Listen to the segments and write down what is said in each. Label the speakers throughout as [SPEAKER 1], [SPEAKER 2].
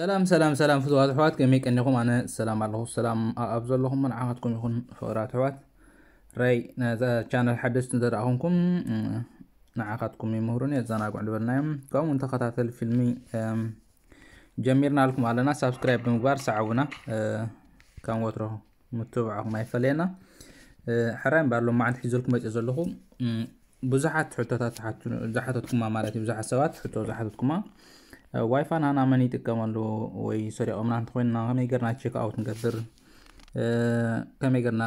[SPEAKER 1] سلام سلام سلام فتوات حوات كمي كنكم انا السلام عليكم السلام ابزل لكم من عاهدكم يكون فورات حوات راي نازا كان الحدث ندر اهونكم نعاقدكم من مهرون يزانا قعد برنايم كوم انت خطات الفيلمي جميرنا لكم علينا سبسكرايب بمبار ساعونا كان وطره متبع ما يفلينا حرام بارلو ما عند حيزلكم ما يتزل لكم بزحت حتى تحتون زحتتكم مالاتي بزحت سوات حتى زحتتكم ዋይፋ ናናመን ይጥቀመሉ ወይ ሰሪዖምና እንተኮይንና ከመይ ገርና ቼክ ኣውት ንገብር ከመይ ገርና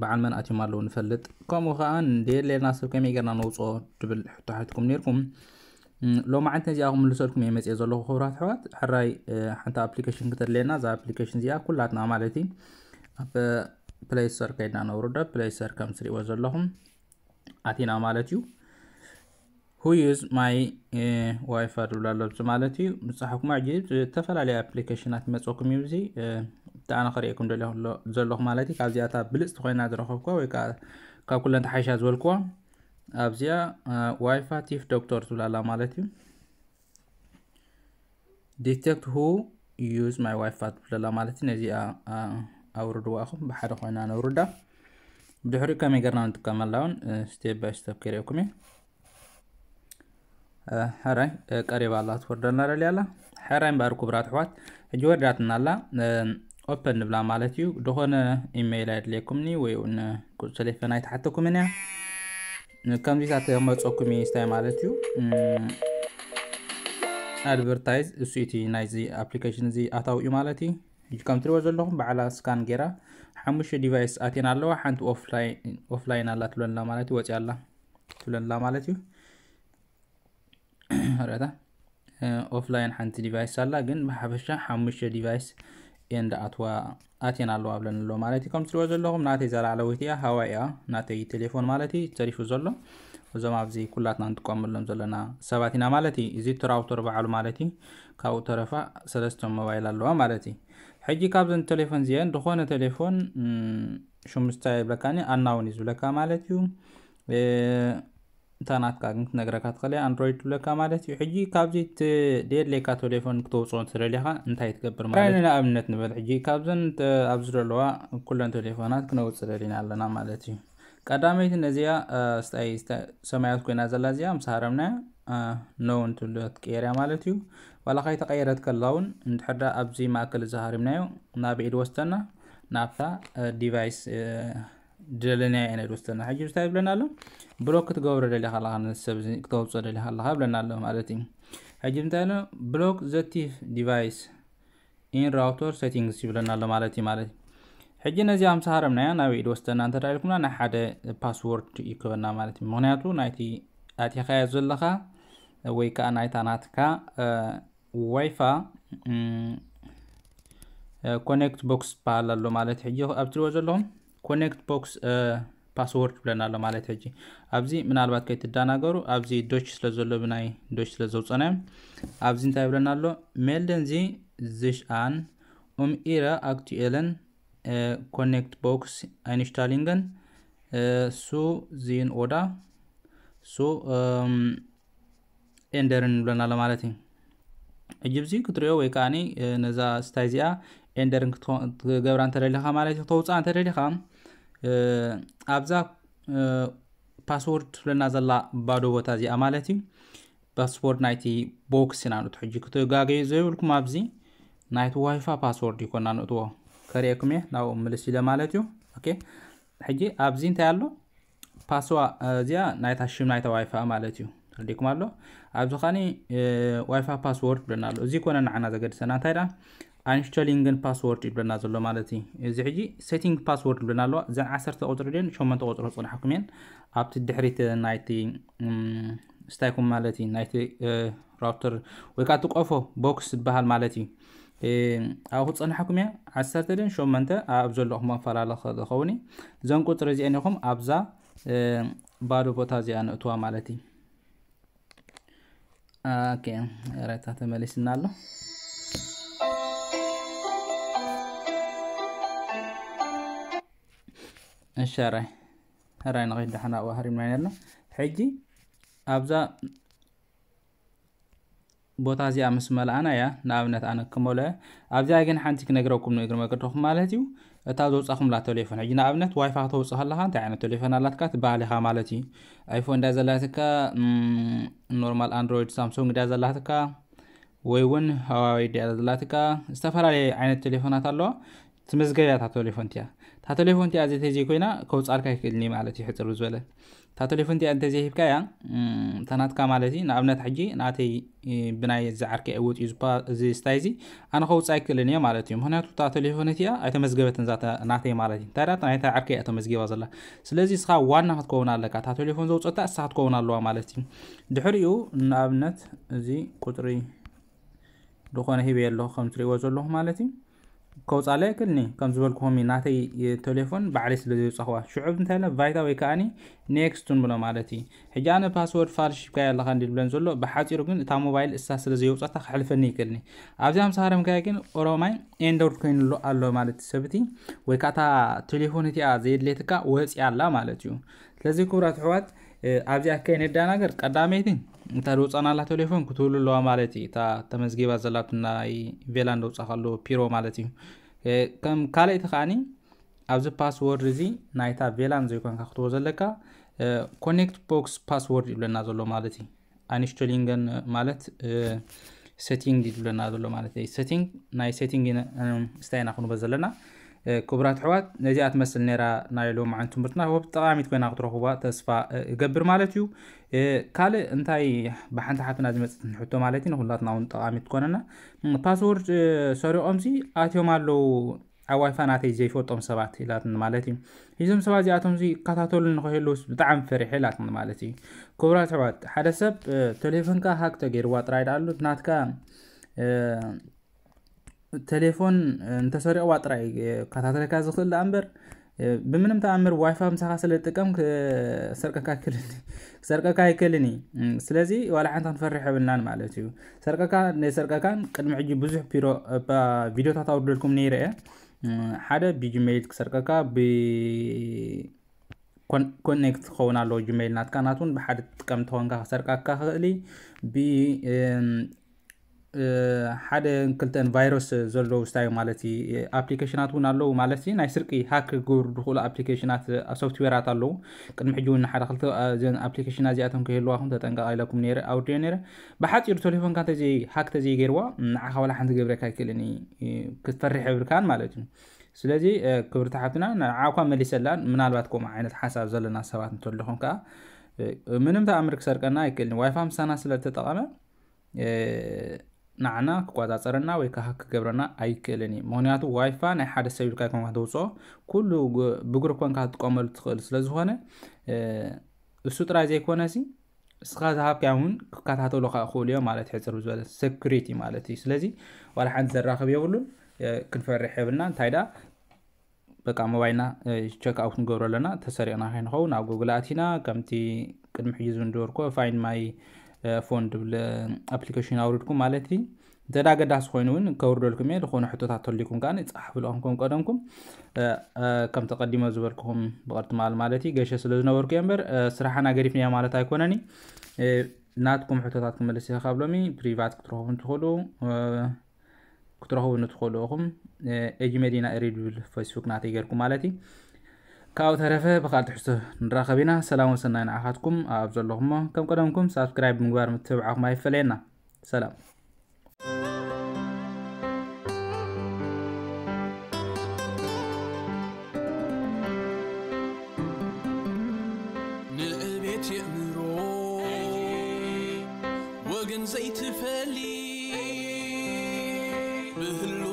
[SPEAKER 1] በዓል መን ኣትዮም ኣለዉ ንፈልጥ ከምኡ ከዓ ደየድለየልና ሰብ ከመይ ገርና ነውፅኦ ትብል ሕቶ ሓቲኩም ነርኩም ሎሚ ዓይነት እዚኣኹም ልሰልኩም እየ መፅአ ዘለኹ ክብራት ኣሕዋት ሕራይ ሓንቲ ኣፕሊኬሽን ክተድልየና እዛ ኣፕሊኬሽን እዚኣ ኩላትና ማለት እዩ ኣብ ፕሌይ ስቶር ከይድና ነውርዶ ፕሌይ ስቶር ከም ትሪእዎ ዘለኹም ኣቲና ማለት እዩ who use my ዋይፋ ትብሉ ኣለብዚ ማለት እዩ ምፅሓኩም ዕጅብ ዝተፈላለዩ ኣፕሊኬሽናት መፀኩም እዩ ዚ ብጣዕሚ ክሪእኩም ዘለኹ ማለት እዩ ካብዚኣታ ብልፅቲ ኮይና ዝረከብኳ ወይከዓ ካብ ኩለን ተሓይሻ ዝበልክዋ ኣብዚኣ ዋይፋ ቲፍ ዶክተር ትብል ኣላ ማለት እዩ ዲቴክት ሁ ዩዝ ማይ ዋይፋ ትብል ኣላ ማለት እዩ ነዚኣ eh, ኣውርድዋ ኢኹም ብሓደ ኮይና ነውርዳ ብድሕሪኡ ከመይ ገርና ንጥቀመላ እውን ስቴፕ ባይ ስቴፕ ክሪእኩም እየ ሕራይ ቀሪባ ኣላ ትወርደልና ንርኢ ኣላ ሕራይ እምበር ክቡራት ኣሕዋት ሕጂ ወርዳትና ኣላ ኦፐን ንብላ ማለት እዩ ድኾነ ኢሜይል ኣየድልየኩምኒ ወይ እውን ቁፅሌፈን ኣይተሓተኩምን እያ ከምዚ ሳተ መፀኩም ስታይ ማለት እዩ ኣድቨርታይዝ እሱ እቲ ናይዚ ኣፕሊኬሽን እዚ ኣታው እዩ ማለት እዩ ሕጂ ከም ትሪእዎ ዘለኹም በዓላ ስካን ጌራ ሓሙሽተ ዲቫይስ ኣቴና ኣለዋ ሓንቲ ኦፍላይን ኣላ ትብለንላ ማለት እዩ ወፂ ኣላ ትብለንላ ማለት እዩ ረታ ኦፍላይን ሓንቲ ዲቫይስ ኣላ ግን ብሓፈሻ ሓሙሽተ ዲቫይስ እየን ዳኣትዋ ኣትየን ኣለዋ ብለን ኣሎ ማለት እዩ ከም ትሪኦ ዘለኹም ናተይ ዘለዓለወት እያ ሃዋይ እያ ናተይ ቴሌፎን ማለት እዩ ተሪፉ ዘሎ እዞም ኣብዚ ኩላትና ንጥቀመሎም ዘለና ሰባት ኢና ማለት እዩ እዚ ትራውተር በዓሉ ማለት እዩ ካብኡ ተረፋ ሰለስተ ሞባይል ኣለዋ ማለት እዩ ሕጂ ካብዘን ቴሌፎን እዚአን ዝኾነ ቴሌፎን ሽሙስታ የብለካኒ ኣናውን እዩ ዝብለካ ማለት እዩ እንታ ናትካ ግን ክትነግረካ ትኽእለያ አንድሮይድ ትብለካ ማለት እዩ ሕጂ ካብዚ ትደየድለይካ ቴሌፎን ክተውፅኦ ስለለካ እንታይ ትገብር ማለት እዩ ንኣብነት ንበል ሕጂ ካብዘን ኣብ ዝደለዋ ኩለን ቴሌፎናት ክነውፅ ደሊና ኣለና ማለት እዩ ቀዳመይቲ ነዚኣ ሰማያት ኮይና ዘላ እዚኣ ምስ ሃረምናያ ነውን ትብሎ ትቀየርያ ማለት እዩ ዋላ ተቀየረት ከላ እውን እንድሕዳ ኣብዚ ማእከል ዝሃሪምናዮ ናብ ኢድ ወስተና ናብታ ዲቫይስ ደለናይ ዓይነት ወስተና ሕጂ እንታይ ይብለና ኣሎ ብሎክ ክትገብሮ ደሊካ ለኻ ንሰብ ክትወፅኦ ደሊካ ኣለኻ ይብለና ኣሎ ማለት እዩ ሕጂ እንታይ ሎ ብሎክ ዘቲፍ ዲቫይስ ኢን ራውተር ሴቲንግስ ይብለና ኣሎ ማለት እዩ ማለት እዩ ሕጂ ነዚ ኣምሳሃረምናያ ናብ ኢድ ወስተና እንተዳኢልኩምና ናይ ሓደ ፓስወርድ ይክበና ማለት እዩ ምክንያቱ ናይቲ ኣትኻዮ ዘለካ ወይ ከዓ ናይታ ናትካ ዋይፋ ኮኔክት ቦክስ ዝበሃል ኣሎ ማለት እዩ ሕጂ ኣብ ትሪዎ ዘለኹም ኮኔክት ቦክስ ፓስወርድ ብለናለ ማለት ሕጂ ኣብዚ ምናልባት ከይትዳናገሩ ኣብዚ ዶች ስለ ዘሎ ብናይ ዶች ስለ ስለዘውፀናዮም ኣብዚ እንታይ ይብለና ኣሎ ሜልደን ዚ ዝሽኣን ኡምኢረ ኣክትኤለን ኮኔክት ቦክስ ኣይንሽታሊንገን ሱ ዚን ኦዳ ሱ ኤንደርን ይብለናለ ማለት እዩ እጅብዚ ክትሪኦ ወይ ከዓኒ ነዛ ስታይ እዚኣ ኤንደር ክትገብራ እንተደሊካ ማለት እዩ ክተውፃእ እንተደሊካ ኣብዛ ፓስወርድ ትብለና ዘላ ባዶ ቦታ እዚኣ ማለት እዩ ፓስወርድ ናይቲ ቦክስ ኢና ንእቱ ሕጂ ክትጋገዩ ዘይብልኩም ኣብዚ ናይቲ ዋይፋ ፓስወርድ ይኮና ንእትዎ ከሪአኩም እየ ናብኡ ምልስ ኢለ ማለት እዩ ሕጂ ኣብዚ እንታይ ኣሎ ፓስዋ እዚኣ ናይታ ሽም ናይታ ዋይፋ ማለት እዩ ኣልዲኩም ኣሎ ኣብዚ ከኒ ዋይፋ ፓስወርድ ይብለና ኣሎ እዚ ኮነ ንዓና ዘገድሰና እንታይ ዳ ኣንስተሊንግን ፓስወርድ ይብለና ዘሎ ማለት እዩ እዚ ሕጂ ሴቲንግ ፓስወርድ ይብለና ኣለዋ እዘን 1 ቁፅሪ ድን 8 ቁፅሪ ክፅንሐኩም እየን ኣብቲ ድሕሪት ናይቲ ስታይኩም ማለት እዩ ናይቲ ራውተር ወይ ከዓ ትቆፎ ቦክስ ዝበሃል ማለት እዩ ኣብ ክፀንሐኩም እየ 1 ድን 8 ኣብ ዘለኹም ኣፈላለ ዝኸውን እዘን ቁፅሪ እዚአን ኢኹም ኣብዛ ባዶ ቦታ እዚኣ ንእትዋ ማለት እዩ okay right తాత መልስናለሁ እሺ ራይ ራይ ነቂድ ዳሕና ዋሃሪምና ነርና ሕጂ ኣብዛ ቦታ እዚኣ ምስ መልኣና እያ ንኣብነት ኣነ ክመልአ ኣብዚኣ ግን ሓንቲ ክነግረኩም ንግርመ ቅድኹም ማለት እዩ እታ ዘውፃኹምላ ቴሌፎን ሕጂ ንኣብነት ዋይፋ ክተውፅእ ከለካ እንታይ ዓይነት ቴሌፎን ኣላትካ ትበሃሊኻ ማለት እዩ ኣይፎን እንዳ ዘላትካ ኖርማል ኣንድሮይድ ሳምሶንግ እንዳ ዘላትካ ወይ እውን ሃዋዊ ድያ ዘላትካ ዝተፈላለየ ዓይነት ቴሌፎናት ኣለዋ ትመዝገቢያ እታ ቴሌፎን እቲያ እታ ቴሌፎን እቲያ ዘተዘይ ኮይና ከውፃልካ ይክእልኒ ማለት እዩ ሕፅር ዝበለ እታ ቴሌፎን እቲኣ እንተዘይሂብካ እያ ተናትካ ማለት እዩ ንኣብነት ሕጂ ንኣተይ ብናይ ዝዓርከየ ወፅኡ ዝስታይ እዚ ኣነ ከውፃይ ክእልን እዮ ማለት እዩ ምክንያቱ እታ ቴሌፎን እቲኣ ኣይተመዝገበትን ናተይ ማለት እዩ እንታይዳት ናይታ ዓርከ እያ ተመዝጊባ ዘላ ስለዚ ስኻ ዋና ክትከውን ኣለካ እታ ቴሌፎን ዘውፀታ እሳ ክትከውን ኣለዋ ማለት እዩ ድሕሪኡ ንኣብነት እዚ ቁጥሪ ዝኾነ ሂበየ ኣለኹ ከም ትሪእዎ ዘለኹ ማለት እዩ ከውፃለ ክልኒ ከም ዝበልኩዎም ናተይ ቴሌፎን ባዕለ ስለ ዘብፀኽዋ ሽዑብ እንታይ ቫይታ ወይ ከዓኒ ኔክስቱን ብሎ ማለት እዩ ሕጂ ኣነ ፓስወርድ ፋልሽካያ ኣለካ ንዲ ዝብለን ዘሎ ብሓፂሩ ግን እታ ሞባይል እሳ ስለ ዘየውፀታ ክሕልፈኒ ይክልኒ ኣብዚ ኣምሳሃረም ከያ ግን ኦሮማይ ኤንደውድ ኮይኑሎ ኣሎ ማለት እዩ ሰብቲ ወይ ከዓ እታ ቴሌፎን እቲኣ ዘየድሌትካ ወፂ ኣላ ማለት እዩ ስለዚ ክቡራት ኣሕዋት ኣብዚኣ ኣካይ ነዳናገር ቀዳመይቲ እንታ ደውፃ ናላተው ለይኮን ክትብልለዋ ማለት እዩ እታ ተመዝጊባ ዘላቱ ናይ ቬላ ንደውፃ ከሎ ፒሮ ማለት እዩ ከም ካልእቲ ከዓኒ ኣብዚ ፓስወርድ እዚ ናይታ ቬላን ዘይኮንካ ክትቦ ዘለካ ኮኔክት ቦክስ ፓስወርድ ይብለና ዘሎ ማለት እዩ ኣንሽቶሊንገን ማለት ሴቲንግ ይብለና ዘሎ ማለት እዩ ሴቲንግ ናይ ሴቲንግ ስታይና ክንበ ዘለና ክቡራት ኣሕዋት ነዚኣ ትመስል ነራ ናይ ናየሎም ዓን ትምህርትና ወብ ጠቃሚት ኮይና ክትረኽቧ ተስፋ ይገብር ማለት እዩ ካልእ እንታይ ብሓንቲ ሓፍና ዝመፅት ንሕቶ ማለት እዩ ንኩላትና እውን ጠቃሚት ትኮነና ፓስወርድ ሰሪቆምዚ ኣትዮም ኣለው ኣብ ዋይፋ ናተይ ዘይፈልጦም ሰባት ኢላትን ማለት እዩ እዞም ሰባት እዚኣቶም እዚ ይከታተሉ ንክህልውስ ብጣዕሚ ፈሪሐ ኢላትን ማለት እዩ ክቡራት ኣሕዋት ሓደ ሰብ ቴሌፎንካ ሃክተ ገይርዋ ጥራይዳ ኣሎ ናትካ ቴሌፎን እንተሰሪዑ ጥራይ ከታተለካ ዝኽእል እምበር ብምንም ተኣምር ዋይፋ ምሳኻ ስለ ስለጥቀም ክሰርቀካ ይክልኒ ስለዚ ዋላ ሓንቲ ክንፈርሕ የብልናን ማለት እዩ ሰርቀካ ነሰርቀካን ቅድሚ ሕጂ ብዙሕ ቢሮ ቪድዮታት ኣውርደልኩም ነይረ እየ ሓደ ብጂሜይል ክሰርቀካ ኮኔክት ክኸውን ኣለዎ ጂሜይል ናትካ ናት እውን ብሓደ ጥቀምቲ ኮንካ ክሰርቃካ ክእሊ ሓደ ክልተን ቫይረስ ዘለዎ ስታዩ ማለት ኣፕሊኬሽናት እውን ኣለዉ ማለት ናይ ስርቂ ሃክ ክገብሩ ዝኽእሉ ኣፕሊኬሽናት ሶፍትዌራት ኣለዉ ቅድሚ ሕጂ እውን ሓደ ክልተ እዘን ኣፕሊኬሽና እዚኣቶም ክህልዋኹም ተጠንቀቃ ኢለኩም ነረ ኣውድዮ ነረ ብሓፂሩ ቴሌፎንካ እተዘ ሃክ ተዘይ ገይርዋ ንዓኻ ዋላ ሓንቲ ገብረካ ይክእልን ክትፈርሕ ይብልካን ማለት እዩ ስለዚ ክብሪ ተሓብትና ንዓኳ መሊሰላን ምናልባት ከምኡ ዓይነት ሓሳብ ዘለና ሰባት እንተለኹም ከዓ ምንም ተኣምር ክሰርቀና ኣይክእልኒ ዋይፋ ምሳና ስለ ተጠቐመ ንዓና ክቆፃፀረና ወይ ከዓ ክገብረና ኣይክእልን እዩ ምክንያቱ ዋይፋ ናይ ሓደ ሰብ ኢልካ ይኮንካ ተውፅኦ ኩሉ ብግሪ ኮንካ ትጥቀመሉ ትኽእል ስለዝኾነ እሱ ጥራይ ዘይኮነ ሲ እስኻ ዝሃብካ እውን ክከታተሉ ካ ክእሉ እዮም ማለት ሕፅር ዝበለ ሰኩሪቲ ማለት እዩ ስለዚ ዋላ ሓንቲ ዘራኸብ የብሉን ክንፈርሕ የብልና እንታይ ዳ በቃ ሞባይልና ቸክ ኣውት ክንገብሩ ኣለና ተሰሪቕና ከይንኸውን ኣብ ጉግል ኣቲና ከምቲ ቅድሚ ሕጂ ዝንድበርኮ ፋይን ማይ ፎንድ ብለ ኣፕሊኬሽን ኣውሪድኩም ማለት እዩ ተዳገዳስ ኮይኑ እውን ከውርደልኩም እየ ዝኾኑ ሕቶታት ተልኩም ከዓ ይፅሓፍ ልኹምኩም ቀደምኩም ከም ተቀዲመ ዝበልክኹም ብቐርቲ ማል ማለት እዩ ገሸ ስለ ዝነበርኩ እየ እምበር ስራሕና ገሪፍኒያ ማለት ኣይኮነኒ ናትኩም ሕቶታት ክመለስ ኢኸ ካብሎሚ ፕሪቫት ክትረኽቡ እንትኽእሉ ክትረኽቡ ንትኽእሉ ኢኹም ኤጂ መዲና ኤሪድ ፌስቡክ ናተይ ገርኩም ማለት እዩ ካብኡ ተረፈ ብካልእ ትሕዝቶ ንራኸብ ኢና ሰላም ወሰናይ ንዓኻትኩም ኣብ ዘለኹሞ ከም ቀደምኩም ሳብስክራይብ ምግባር ምትብዓኹም ኣይፈለየና ሰላም وجن زيت فلي بهلو